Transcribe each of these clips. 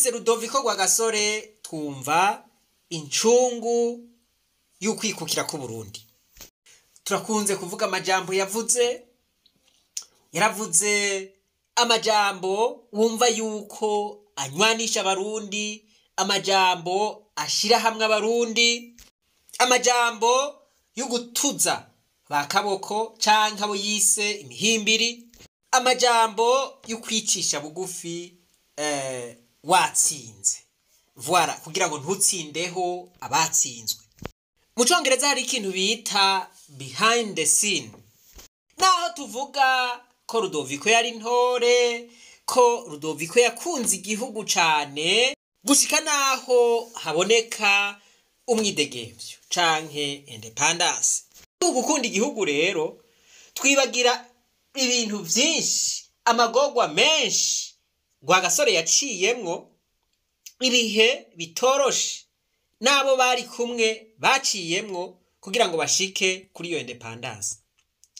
yise rudoviko gasore twumva incungu y'ukwikukira k'uburundi turakunze kuvuga amajambo yavuze yaravuze amajambo wumva yuko anywanisha abarundi amajambo ashyira hamwe abarundi amajambo yo ba kaboko cyangwa abo yise imihimbiri amajambo yukwicisha kwicisha bugufi eh, watsinze vuba kugira ngo ntutsindeho abatsinzwe mu cyongereza hari ikintu bita behind the scene naho tuvuga ko rudoviko yari intore ko rudoviko yakunze igihugu cyane gushyika naho haboneka umwidegebyo canke independence gukunda igihugu rero twibagira ibintu byinshi amagorwa menshi rwagasore yaciyemo ibihe bitoroshe n'abo bari kumwe baciyemwo kugira ngo bashike kuri iyo indepandanse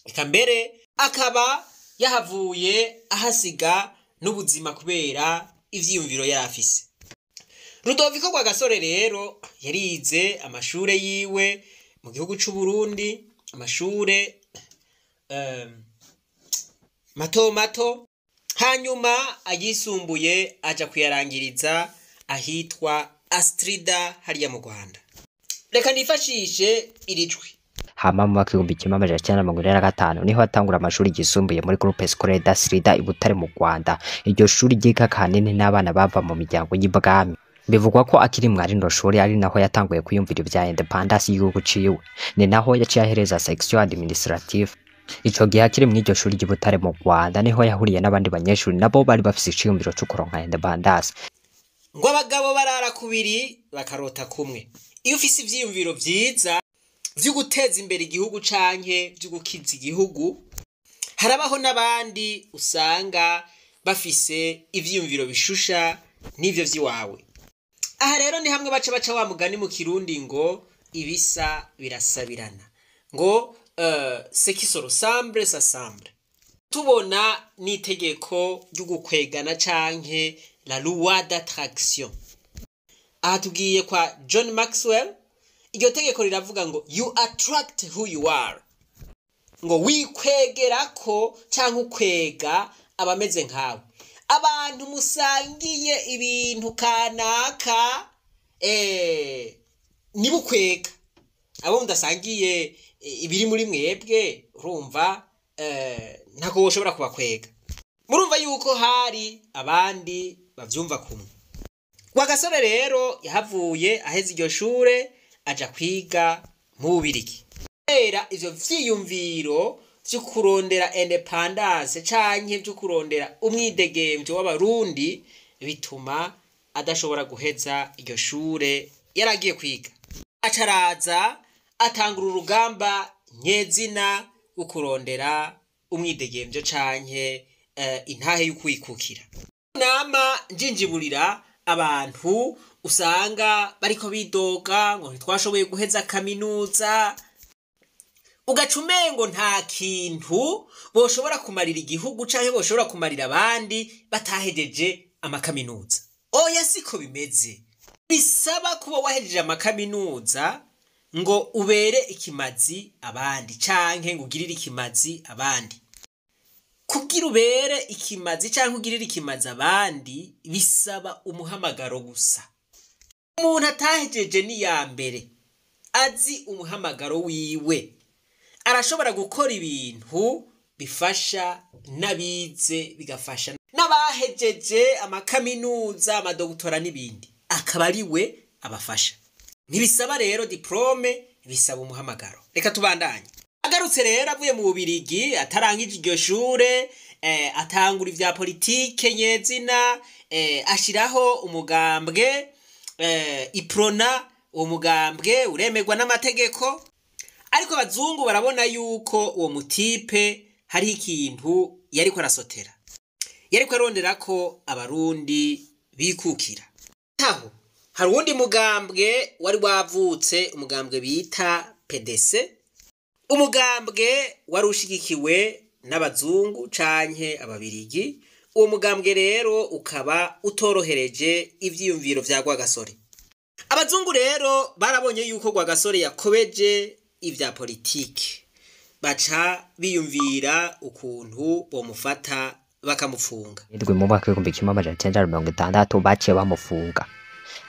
reka mbere akaba yahavuye ahasiga n'ubuzima kubera ibyiyumviro yari afise rudoviko gasore rero yarize amashuri yiwe mu gihugu cy'u Burundi amashuri ehm, mato mato hanyuma ayisumbuye ajya kuyarangiriza ahitwa asitirida hariya mu rwanda reka nifashishe iri jwi hama mu mwaka igihumbi kimwe amajana cyenda na mirongo inani na gatanu niho atangura amashuri yisumbuye muri groupe scolaire d'Asrida i Butare mu Rwanda iryo shuri ryiga kanini n'abana bava mu miryango y'ibwami bivugwa ko akiri mwari rino shuri ari naho yatanguye kwiyumvira ibya independence y'igihugu ciwe ni naho yaciye ahereza section administrative icyo gihe akiri mu iryo shuri ry'i mu Rwanda niho yahuriye n'abandi banyeshuri nabo bari bafite icyiyumviro cyo kuronka enda bandasi ngo abagabo barara kubiri bakarota kumwe iyo ufite ibyiyumviro byiza byo guteza imbere igihugu canke byo gukiza igihugu harabaho n'abandi usanga bafise ibyiyumviro bishusha n'ibyo by'iwawe aha rero ni hamwe baca baca wa mugani mu kirundi ngo ibisa birasabirana ngo sekisoro sambure sa sambure tubona n'itegeko ry'ugukwegana cyangwa la ruwa d'attraction aha tubwiye kwa john maxwell iryo tegeko riravuga ngo you attract who you are ngo wikwegera ko cyangwa ukwega abameze nkawe abantu musangiye ibintu kanaka eh, niba ukwega abo mudasangiye ibiri muri mwebwe urumva eh, ntabwo ushobora kubakwega murumva yuko hari abandi babyumva kumwe wa gasore rero yahavuye aheze iryo shure ajya kwiga mu bubirigi kubera ibyo byiyumviro byo kurondera independance cyangwa byo kurondera umwidegembyo w'abarundi bituma adashobora guheza iryo shure yaragiye kwiga acaraza atangura urugamba nyezina wo kurondera umwidegembyo canke eh, intahe y'ukwikukira nama njinjiburira abantu usanga bariko bidoga ngo ntitwashoboye guheza kaminuza ugaca umengo nta kintu boshobora kumarira igihugu canke boshobora kumarira abandi batahejeje amakaminuza oya siko bimeze bisaba kuba wahejeje amakaminuza ngo ubere ikimazi abandi cyangwa ngo ugirire ikimazi abandi kugira ubere ikimazi cyangwa ugirire ikimazi abandi bisaba umuhamagaro gusa umuntu atahejeje ni mbere azi umuhamagaro wiwe arashobora gukora ibintu bifasha n'abize bigafasha n'abahejeje amakaminuza amadogutora n'ibindi akaba ari we abafasha ntibisaba rero diporome bisaba umuhamagaro reka tubandanye agarutse rero avuye mu bubirigi atarangije iryo shure eh, atangura ibya politike nyezina eh, ashyiraho umugambwe eh, iprona umugambwe mugambwe uremerwa n'amategeko ariko abazungu barabona yuko uwo mutipe hari ikintu yari arasotera yari arondera ko abarundi bikukira taho hari uwundi mugambwe wari wavutse umugambwe bita pedese umugambwe wari ushyigikiwe n'abazungu canke ababirigi uwo mugambwe rero ukaba utorohereje ibyiyumviro bya rwagasore abazungu rero barabonye yuko rwagasore yakobeje ibya politiki baca biyumvira ukuntu bamufata bakamufunga mu mwaka w'ibihumbi kimwe amajana icyenda na mirongo itandatu baciye bamufunga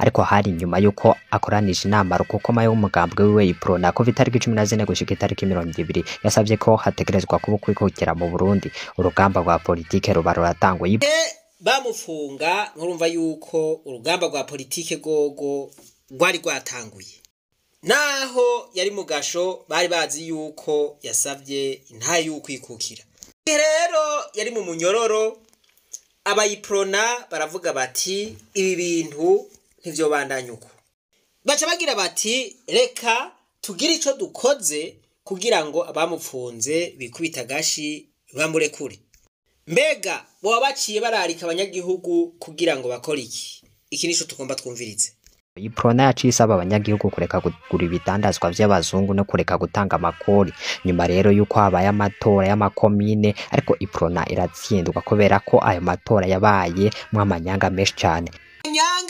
ariko hari nyuma y'uko akoranije inama rukokoma y'umugambwe wiwe Ipro na Covid tariki 14 gushika itariki 20 yasabye ko hategerezwa kuba kwikukira mu Burundi urugamba rwa politiki ruba ruratangwa e, bamufunga nkurumva yuko urugamba rwa politiki gogo rwari rwatanguye naho yari mu gasho bari bazi yuko yasabye intaye y'ukwikukira rero yari mu munyororo abayiprona baravuga bati ibi bintu nk'ibyo bandanya uko baca bagira bati reka tugire icyo dukoze kugira ngo abamufunze bikubita agashi bamurekure mbega baba baciye bararika abanyagihugu kugira ngo bakore iki iki ni tugomba twumviritse iyi porona yacu isaba abanyagihugu kureka kugura ibidandazwa by'abazungu no kureka gutanga amakori nyuma rero y'uko habaye amatora y'amakomine ariko iporona iratsindwa kubera ko ayo matora yabaye mw'amanyanga menshi cyane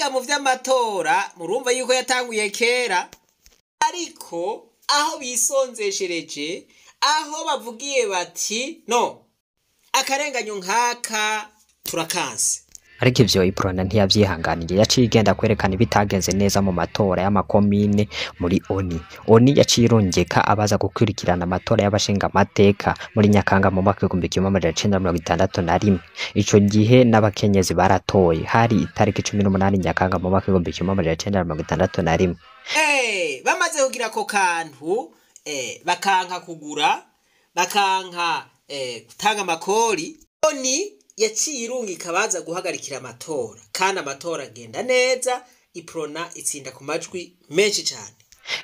ubuhinga mu by'amatora murumva yuko yatanguye kera ariko aho bisonzeshereje aho bavugiye bati no akarenganyo nk'aka turakanse ariko ivyo Iprona ntiyavyihanganiye yaciye igenda kwerekana ibitagenze neza mu matora y'amakomine muri Oni Oni yaciye irongeka abaza gukurikirana amatora y'abashinga amateka muri Nyakanga mu mwaka w'igihumbi kimwe amajana icenda mirongo itandatu na rimwe ico gihe n'abakenyezi baratoye hari itariki cumi n'umunani Nyakanga mu mwaka w'igihumbi kimwe amajana icenda mirongo itandatu na rimwe eh, bamaze kugira ako kantu eh, bakanka kugura bakanka eh, gutanga amakori Oni yaciye irungika abaza guhagarikira amatora kandi amatora agenda neza iprona itsinda ku majwi menshi cyane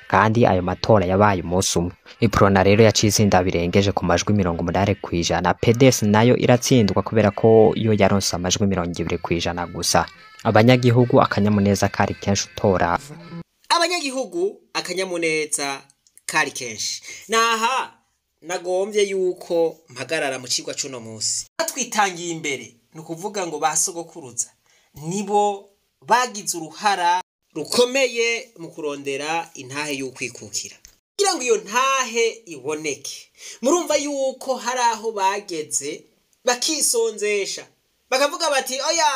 kandi ayo matora yabaye umunsi umwe iprona rero yaciye itsinda birengeje ku majwi mirongo umunani ku ijana pedesi nayo iratsindwa kubera ko yo yaronse amajwi mirongo ibiri ku ijana gusa abanyagihugu akanyamuneza kari kenshi utora abanyagihugu akanyamuneza kari kenshi ni aha nagombye yuko mpagarara mu kigo cy'uno munsi twitangiye imbere ni ukuvuga ngo ba sogokuruza nibo bagize uruhara rukomeye mu kurondera intahe y'ukwikukira kugira ngo iyo ntahe iboneke murumva yuko hari aho bageze bakisonzesha bakavuga bati oya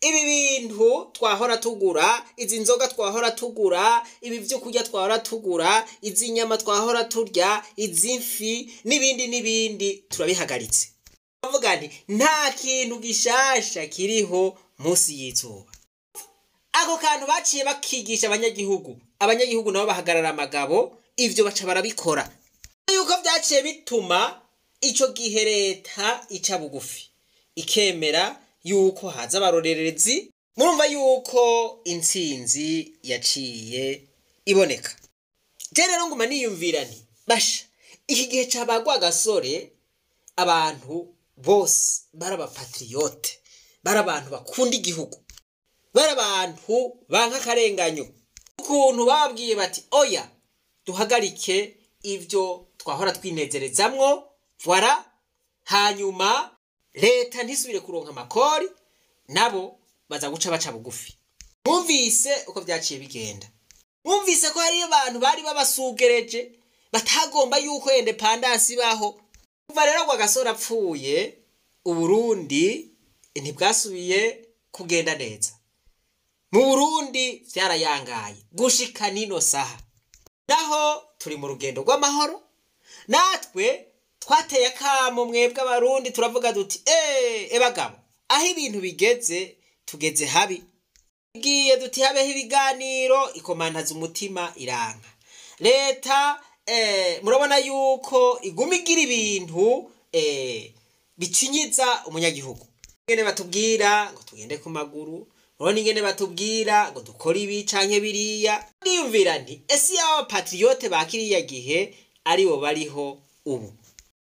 ibi bintu twahora tugura izi nzoga twahora tugura ibi byo kurya twahora tugura izi nyama twahora turya izi mfi n'ibindi n'ibindi turabihagaritse bavuga nti nta kintu gishasha kiriho munsi y'izuba ako kantu baciye bakigisha abanyagihugu abanyagihugu nabo bahagarara amagabo ibyo baca barabikora yuko byaciye bituma icyo gihe leta ica bugufi ikemera yuko haza abarorerezi murumva yuko intsinzi yaciye iboneka rero nguma niyumvirane basha iki gihe cyabagwa agasore abantu bose bari abapatiriyote bari abantu bakunda igihugu bari abantu banka ukuntu babwiye bati oya duhagarike ibyo twahora twinezerezamwo vara hanyuma leta ntisubire kuronka amakori nabo baza guca baca bugufi bumvise uko byaciye bigenda bumvise ko hari abantu bari babasugereje batagomba yuko yende pandansi baho kuva rero ngo agasore apfuye uburundi ntibwasubiye kugenda neza mu burundi byarayangaye gushika nino saha naho turi mu rugendo rw'amahoro natwe twateye akamo mwebwe abarundi turavuga duti eee eh, eh, bagabo aho ibintu bigeze tugeze habi Tugiye duti habeho ibiganiro ikomantaza umutima iranga leta eh, murabona yuko iguma igira ibintu bicinyiza umunyagihugu ingene batubwira ngo tugende ku maguru urabona ingene batubwira ngo dukore ibi canke biriya niyumvira nti ese yaba patiriyote ba kiriya gihe aribo bariho ubu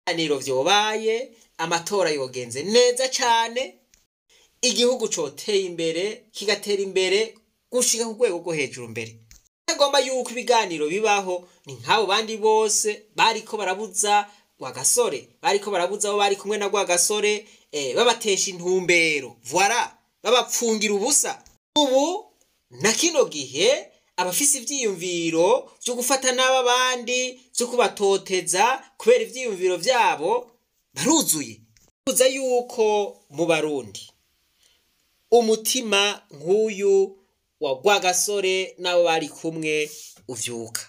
ibiganiro byobaye amatora yogenze neza cyane igihugu cyoteye imbere kigatera imbere gushyira ku rwego rwo hejuru mbere ntagomba yuko ibiganiro bibaho ni nk'abo bandi bose bari ko barabuza gasore bariko barabuza abo bari kumwe na gasore eh, babatesha intumbero vuwara babapfungira ubusa ubu na kino gihe abafise ibyiyumviro byo gufata n'ab'abandi byo kubatoteza kubera ibyiyumviro byabo baruzuye kuza yuko mu barundi umutima nk'uyu wa rwagasore n'abo bari kumwe ubyuka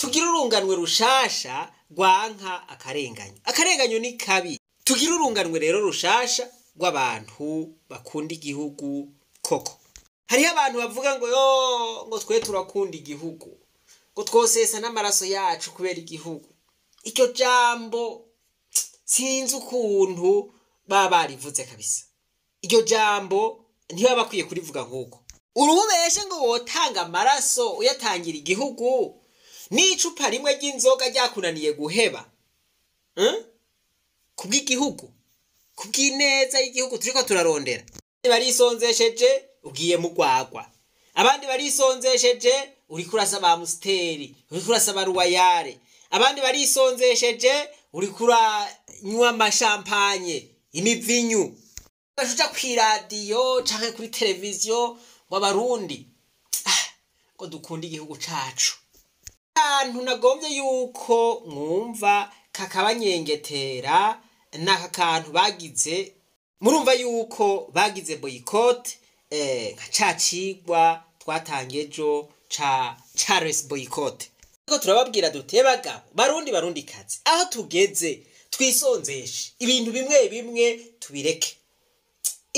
Tugira urunganwe rushasha rwanka akarenganyo akarenganyo ni kabi tugire urunganwe rero rushasha rw'abantu bakunda igihugu koko hariho abantu bavuga ngo yo ngo twe turakunda igihugu ngo twosesa n'amaraso yacu kubera igihugu icyo jambo sinzi ukuntu baba barivuze kabisa iryo jambo ntibaba bakwiye kurivuga nk'uko urububeshe ngo wotanga amaraso uyatangira igihugu n'icupa rimwe ry'inzoga ryakunaniye guheba kubw'igihugu kubw'ineza y'igihugu turi ko turarondera barisonzesheje ugiye mugwagwa abandi barisonzesheje uri kurasa ba musiteri uri kurasa ba ruwayare abandi barisonzesheje uri kuranywa amashampanye imivinyu uja ku iradiyo cyangwa kuri televiziyo ah, ngo abarundi ngo dukunde igihugu cyacu ahantu nagombye yuko mwumva kakabanyengetera ni kantu bagize murumva yuko bagize boyikote cya eh, kigwa twatangiye ejo cya Charles boycott ariko turababwira dute bagabo barundi barundi kazi aho tugeze twisonzeshe ibintu bimwe bimwe tubireke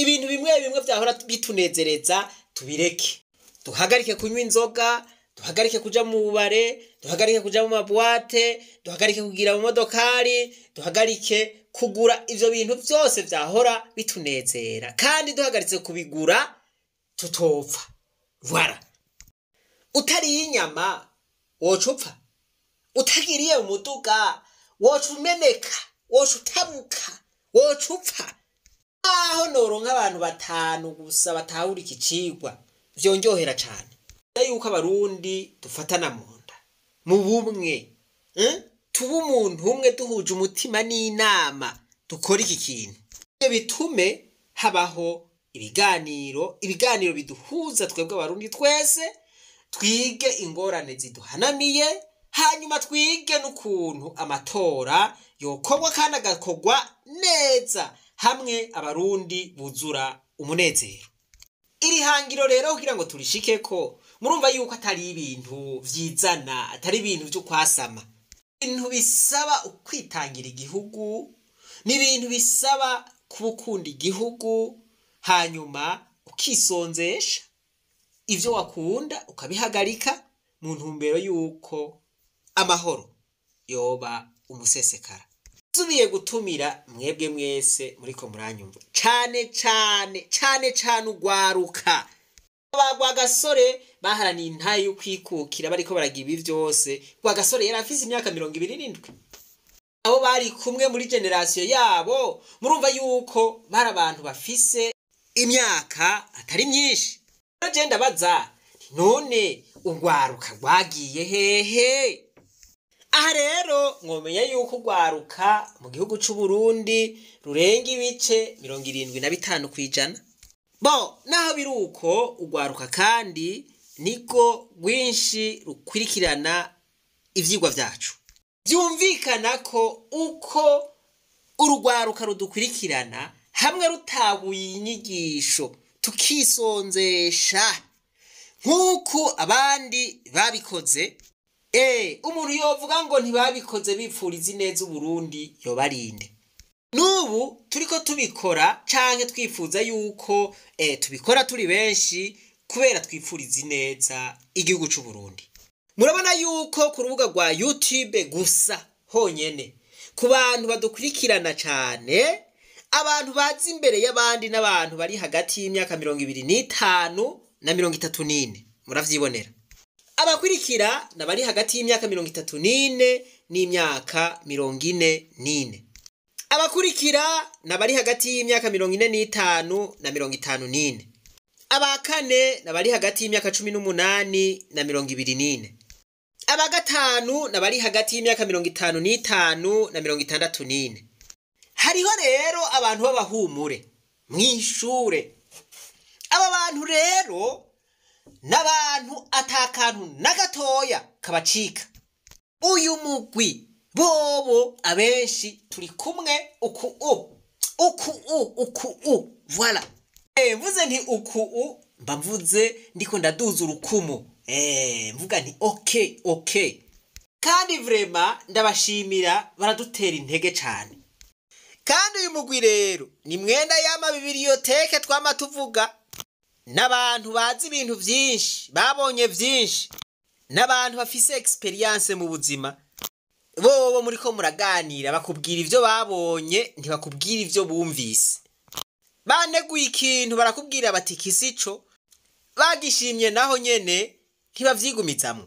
ibintu bimwe bimwe byahora bitunezereza tubireke duhagarike kunywa inzoga duhagarike kujya mu bubare duhagarike kujya mu mabuwate duhagarike kugira mu modokari duhagarike kugura ibyo bintu byose byahora bitunezera kandi duhagaritse kubigura tutopfa rwara utariye inyama wocupfa utagiriye umuduga wocumeneka umeneka woca utabuka woca aho noronka abantu batanu gusa batahura iki cigwa byonjohera cyane yuko abarundi dufatana mu nda mu bumwe eh? tuba umuntu umwe duhuje umutima n'inama dukora iki kintu bitume habaho ibiganiro ibiganiro biduhuza twebwe abarundi twese twige ingorane ziduhanamiye hanyuma twige n'ukuntu amatora yokogwa kandi agakogwa neza hamwe abarundi buzura umunezero iri hangiro rero kugira ngo turishike ko murumva yuko atari ibintu byizana atari ibintu byo kwasama ibintu bisaba kwitangira igihugu ni ibintu bisaba kubukunda igihugu hanyuma ukisonzesha ibyo wakunda ukabihagarika mu ntumbero y'uko amahoro yoba umusesekara tubiye gutumira mwebwe mwese muri ko muranyumva cyane cyane cyane cyane ugwaruka bagwa gasore baharaniye intayi yo kwikukira bariko baragira ibi byose gwa gasore yari afise imyaka mirongo ibiri n'indwi abo bari kumwe muri generasiyo yabo murumva yuko bari abantu bafise imyaka atari myinshi baragenda baza none urwaruka rwagiye hehe aha rero mwomenya yuko urwaruka mu gihugu cy'u Burundi rurenga ibice mirongo irindwi na bitanu ku ijana bo naho biri uko urwaruka kandi niko rwinshi rukurikirana ibyigwa byacu byumvikana ko uko urwaruka rudukurikirana hamwe rutabuye inyigisho tukisonzesha nk'uko abandi babikoze eee eh, umuntu yovuga ngo ntibabikoze bipfuriza ineza uburundi yobarinde n'ubu turi ko tubikora cyangwa twifuza yuko eh, tubikora turi benshi kubera twifuriza ineza igihugu cy'u murabona yuko ku rubuga rwa yutube gusa honyine ku bantu badukurikirana cyane abantu bazi imbere y'abandi n'abantu bari hagati y'imyaka mirongo ibiri n'itanu na mirongo itatu n'ine murabyibonera abakurikira ni abari hagati y'imyaka mirongo itatu n'ine n'imyaka mirongo ine n'ine abakurikira ni abari hagati y'imyaka mirongo ine n'itanu na mirongo itanu n'ine aba kane ni abari hagati y'imyaka cumi n'umunani na mirongo ibiri n'ine aba gatanu ni abari hagati y'imyaka mirongo itanu n'itanu na mirongo itandatu n'ine hariho rero abantu b'abahumure mu ishure aba bantu rero ni abantu atakantu na gatoya kabacika uyu mugwi bobo abenshi turi kumwe uku u uku u uku u voilà eh, mvuze nti uku u mba mvuze ndiko ndaduza urukumu eh, mvuga nti oke oke kandi vrema ndabashimira baradutera intege cyane kandi uyu mugwi rero ni mwenda y'ama bibiriyoteke twama tuvuga n'abantu bazi ibintu byinshi babonye byinshi n'abantu bafise egisperiyanse mu buzima bo muri ko muraganira bakubwira ibyo babonye ntibakubwira ibyo bumvise baneguye ikintu barakubwira bati kisi cyo bagishimye naho nyine ntibabyigumitsamo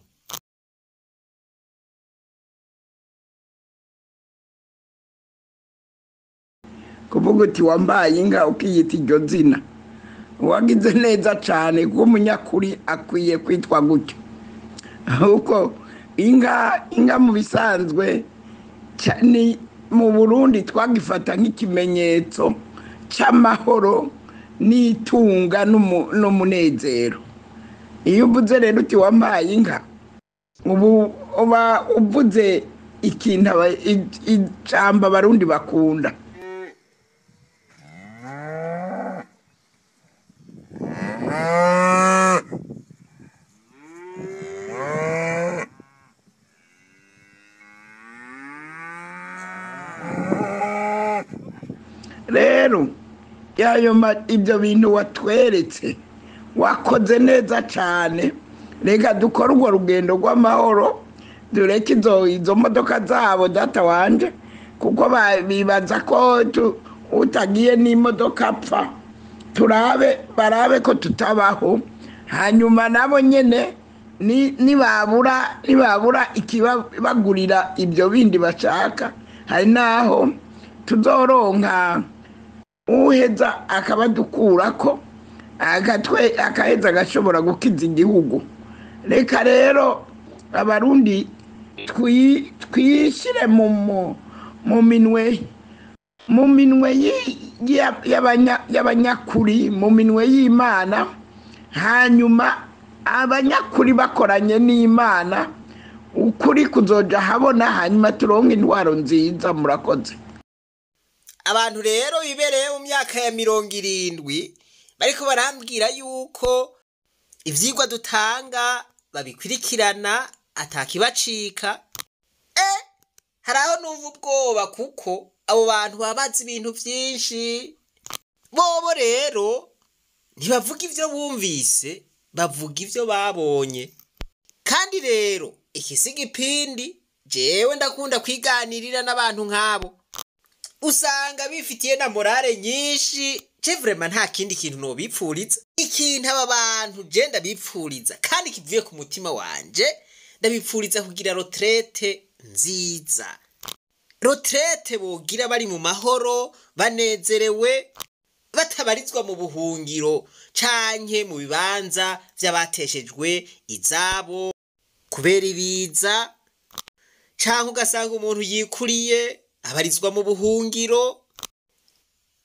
kuvuga uti wambaye inka ukiyita iryo zina wagize neza cyane kuko umunyakuri akwiye kwitwa gutyo kuko inka inka mu bisanzwe mu burundi twagifata nk'ikimenyetso cy'amahoro n'itunga n'umunezero iyo uvuze rero uti wambaye inka ubu uba uvuze ikintu ijambo abarundi bakunda ibyo bintu watweretse wakoze neza cyane reka dukore urwo rugendo rw'amahoro dureke izo modoka zabo data wanje kuko bibaza ko utagiye n'imodoka apfa turabe barabe ko tutabaho hanyuma nabo nyine ntibabura ikibagurira ibyo bindi bashaka hari n'aho tuzoronka uheza dukura ko akaheza agashobora gukiza igihugu reka rero abarundi twishyire mu minwe mu minwe y'abanyakuri mu minwe y'imana hanyuma abanyakuri bakoranye n'imana ukuri kuzoja habona hanyuma turonka intwaro nziza murakoze abantu rero bibereye mu myaka ya mirongo irindwi bariko barambwira yuko ivyigwa dutanga babikurikirana atakibacika e, hari aho numva ubwoba kuko abo bantu baba bazi ibintu byinshi bobo rero ntibavuga ibyo bumvise bavuga ibyo babonye kandi rero iki si jewe ndakunda kwiganirira n'abantu nk'abo usanga bifitiye na morale nyinshi jevrema nta kindi kintu ntubipfuriza ikintu aba bantu genda bipfuriza kandi kivuye ku mutima wanjye ndabipfuriza kugira roterete nziza roterete bugira bari mu mahoro banezerewe batabarizwa mu buhungiro canke mu bibanza by'abateshejwe izabo kubera ibiza cyangwa ugasanga umuntu yikuriye abarizwa mu buhungiro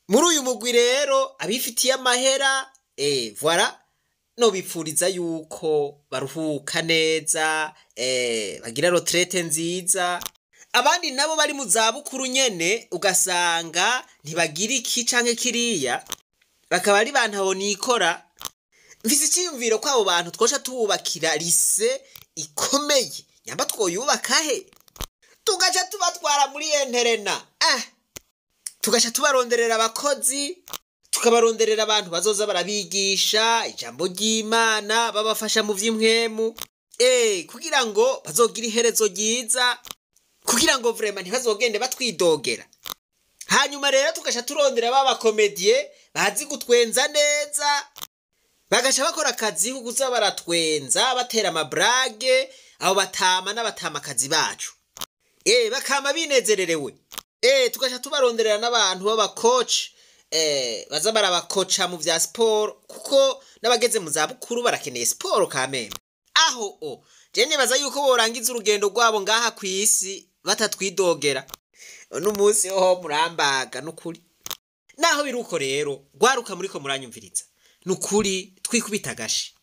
muri uyu mugwi rero abifitiye amahera eee eh, vora nobipfuriza yuko baruhuka neza eee eh, bagira roterete nziza abandi nabo bari mu zabukuru nyine ugasanga ntibagira iki cyangwa kiriya bakaba ari ba ntaho nikora mvise icyiyumviro kwabo bantu twosha tububakira lise ikomeye nyamba twoyubaka he tugaca tubatwara muri enterena eh, tugaca tubaronderera abakozi tukabaronderera abantu bazoza barabigisha ijambo ry'imana babafasha mu by'impwemu eh, kugira ngo bazogire iherezo ryiza kugira ngo vurema ntibazogende batwidogera hanyuma rero tugaca turondera babakomediye bazi gutwenza neza bagaca bakora akazi ko kuza baratwenza batera amaburage abo batama n’abatama akazi bacu Eh, bakaba binezererewe eh, tugashya tubaronderera n'abantu b'abakoci eh, baza barabakoca mu bya siporo kuko n'abageze mu zabukuru barakeneye siporo kamembe aho o jene baza yuko borangiza urugendo rwabo ngaha ku isi batatwidogera n'umunsi ho murambaga n'ukuri naho biruko uko rero rwaruka muri ko muranyumviriza ni ukuri twikubita agashi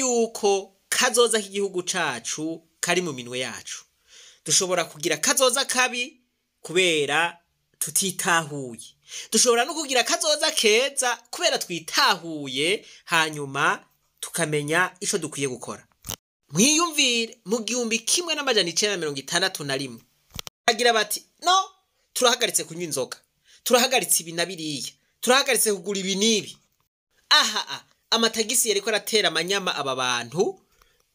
yuko kazoza k'igihugu cacu kari mu minwe yacu dushobora kugira akazoza kabi kubera tutitahuye dushobora no kugira akazoza keza kubera twitahuye hanyuma tukamenya icyo dukwiye gukora mwiyumvire mu gihumbi kimwe n'amajyana icyenda na mirongo itandatu na rimwe bagira bati no turahagaritse kunywa inzoga turahagaritse ibi na biriya turahagaritse kugura ibi n'ibi aha amatagisi yari ko aratera amanyama aba bantu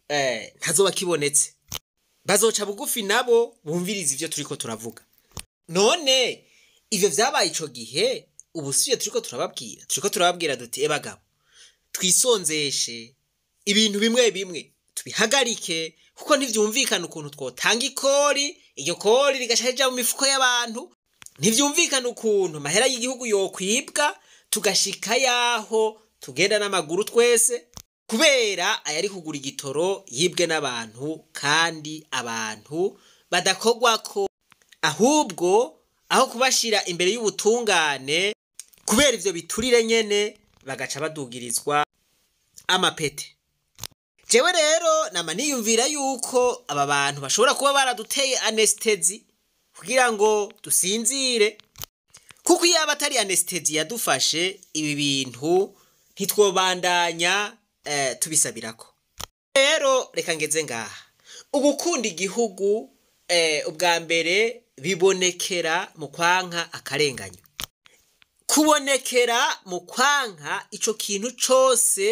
eh, ntazo bakibonetse bazoca bugufi nabo bumviriza ibyo turi ko turavuga none ibyo byabaye icyo gihe ubu si ibyo turi ko turababwira turi ko turababwira duti ebagabo eh, twisonzeshe ibintu bimwe bimwe tubihagarike kuko ntibyumvikane ukuntu twotanga ikori iryo kori rigasharija mu mifuko y'abantu ntibyumvikane ukuntu amahera y'igihugu yokwibwa tugashika yaho tugenda n'amaguru twese kubera ayari kugura igitoro yibwe n'abantu kandi abantu badakogwa ko ahubwo aho kubashyira imbere y'ubutungane kubera ibyo biturire nyene bagaca badugirizwa amapete jewe rero nama niyumvira yuko aba bantu bashobora kuba baraduteye anesitezi kugira ngo dusinzire kuko iyo atari anesitezi yadufashe ibi bintu ntitwobandanya Eh, tubisabirako rero reka ngeze ngaha ugukunda igihugu eh, ubwa mbere bibonekera mu kwanka akarenganyo kubonekera mu kwanka icyo kintu cyose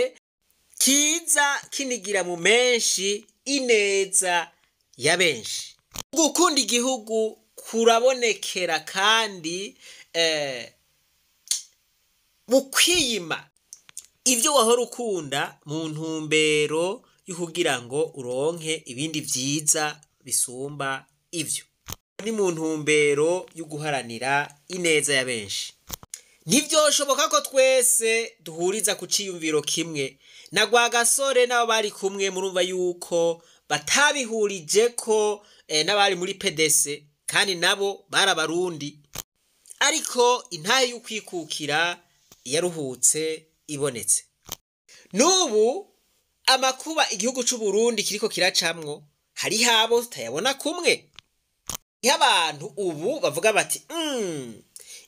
kiza kinigira mu menshi ineza ya benshi gukunda igihugu kurabonekera kandi eh, mu kwiyima ibyo wahora ukunda mu ntumbero yo ngo uronke ibindi byiza bisumba ibyo ni mu ntumbero yo guharanira ineza ya benshi ntibyoshoboka ko twese duhuriza ku cyiyumviro kimwe na rwa gasore n'abo bari kumwe murumva yuko batabihurije ko eh, n'abari muri pedese kandi nabo barabarundi ariko intahe y'ukwikukira yaruhutse ibonetse n'ubu amakuba igihugu cy'u Burundi kiriko kiracamwo hari habo tutayabona kumwe niho ubu bavuga bati hmm,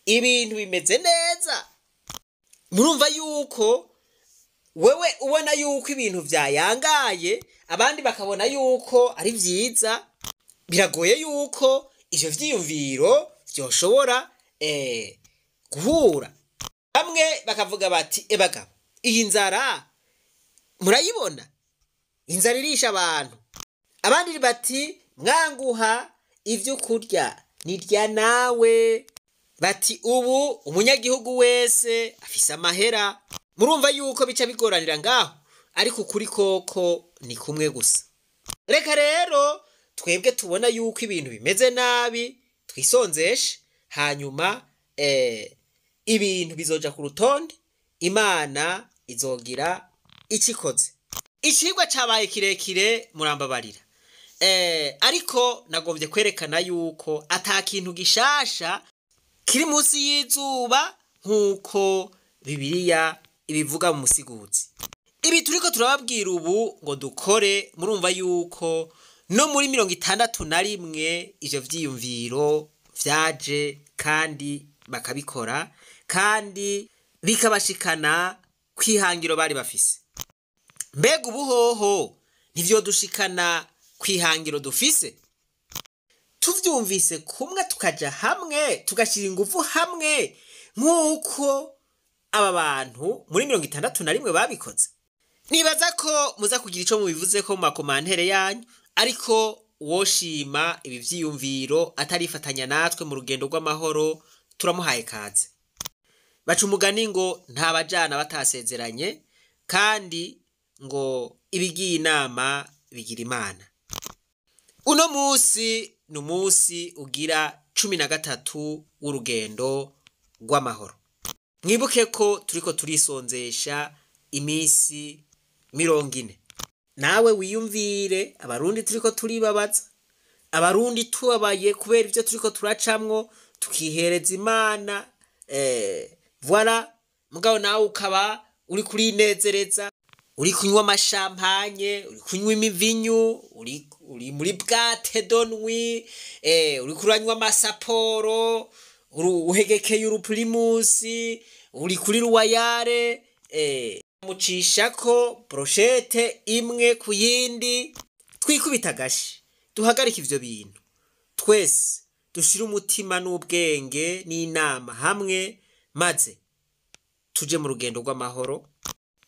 ibintu bimeze neza murumva yuko wewe ubona yuko ibintu byayangaye abandi bakabona yuko ari byiza biragoye yuko ibyo byiyumviro byoshobora eh, guhura bamwe bakavuga bati ebagabo eh, iyi nzara murayibona inzara irisha abantu abandi bati mwanguha ibyo kurya ni nawe bati ubu umunyagihugu wese afise amahera murumva yuko bica bigoranira ngaho ariko ukuri koko ni kumwe gusa reka rero twebwe tubona yuko ibintu bimeze nabi twisonzeshe hanyuma eee eh, ibintu bizoja ku rutonde imana izogira ikikoze ikigwa cyabaye kirekire murambabarira eh, ariko nagombye kwerekana yuko ata kintu gishasha kiri munsi y'izuba nk'uko bibiriya ibivuga mu musiguzi ibi turi ko turababwira ubu ngo dukore murumva yuko no muri mirongo itandatu na rimwe ibyo byiyumviro byaje kandi bakabikora kandi bikabashikana ku ihangiro bari bafise mbega ubuhoho nibyo dushikana ku ihangiro dufise tubyumvise kumwe tukajya hamwe tugashyira ingufu hamwe nk'uko aba bantu muri mirongo itandatu na rimwe babikoze nibaza ko muza kugira icyo mubivuze ko mu makomantere yanyu ariko woshima ibi byiyumviro atarifatanya natwe mu rugendo rw'amahoro turamuhaye ikaze baca umugani ngo bajyana batasezeranye kandi ngo ibigiye inama bigira imana uno munsi ni umunsi ugira cumi na gatatu w'urugendo rw'amahoro mwibuke ko turi ko turisonzesha iminsi mirongo ine nawe wiyumvire abarundi turi ko turibabaza abarundi tubabaye kubera ibyo turi ko turacamwo tukihereza imana eh, voila mugabo nawe ukaba uri kurinezereza uri kunywa amashampanye uri kunywa imivinyu uri muri bwa donwi eh, uri kuranywa amasaporo uhegekeye urupurimusi uri kuri ruwayare eh, mucisha ko broshete imwe ku yindi twikubita agashi duhagarike ibyo bintu twese dushyira umutima n'ubwenge n'inama hamwe maze tujye mu rugendo rw'amahoro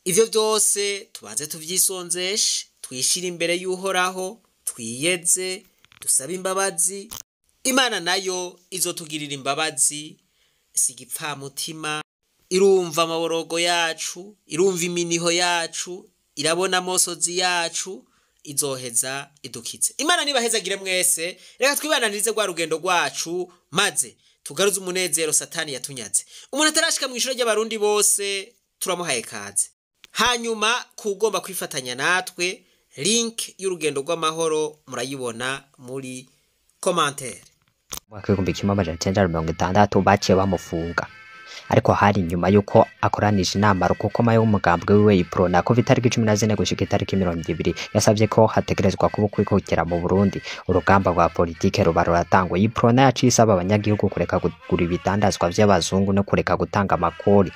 ibyo byose tubanze tubyisonzeshe twishyire imbere y'uhoraho twiyedze dusabe imbabazi imana nayo izo tugirira imbabazi si igipfamutima irumva amaborogo yacu irumva iminiho yacu irabona amosozi yacu izoheza idukitse imana nibaheza agire mwese reka twibananirize rwa rugendo rwacu maze tugaruze umunezero satani yatunyatse umuntu atarashika mu ishuri ry'abarundi bose turamuhaye kaze hanyuma ku ugomba kwifatanya natwe link y'urugendo rw'amahoro murayibona muri komantere umwaka w'ibihumbi kimwe amajana icyenda na mirongo itandatu baciye bamufunga ariko hari nyuma y'uko akoranije inama rukokoma y'umugambwe w'iwei pro na covid tariki cumi na zine gushyika itariki mirongo ibiri yasabye ko hategerezwa kuba ukwikukira mu burundi urugamba rwa politiki ruba ruratangwa iyi pro nayo aciye isaba abanyagihugu kureka kugura ibidandazwa by'abazungu no kureka gutanga amakori